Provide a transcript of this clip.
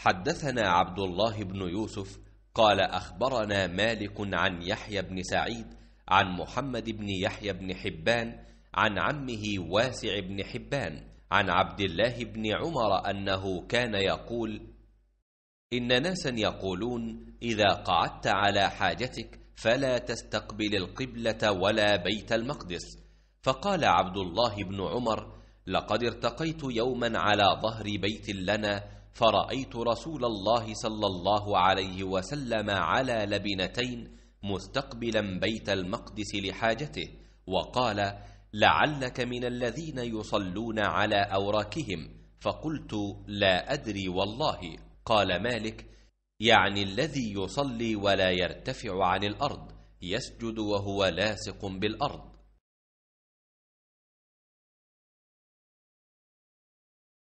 حدثنا عبد الله بن يوسف قال أخبرنا مالك عن يحيى بن سعيد عن محمد بن يحيى بن حبان عن عمه واسع بن حبان عن عبد الله بن عمر أنه كان يقول إن ناسا يقولون إذا قعدت على حاجتك فلا تستقبل القبلة ولا بيت المقدس فقال عبد الله بن عمر لقد ارتقيت يوما على ظهر بيت لنا فرأيت رسول الله صلى الله عليه وسلم على لبنتين مستقبلا بيت المقدس لحاجته وقال لعلك من الذين يصلون على أوراكهم فقلت لا أدري والله قال مالك يعني الذي يصلي ولا يرتفع عن الأرض يسجد وهو لاصق بالأرض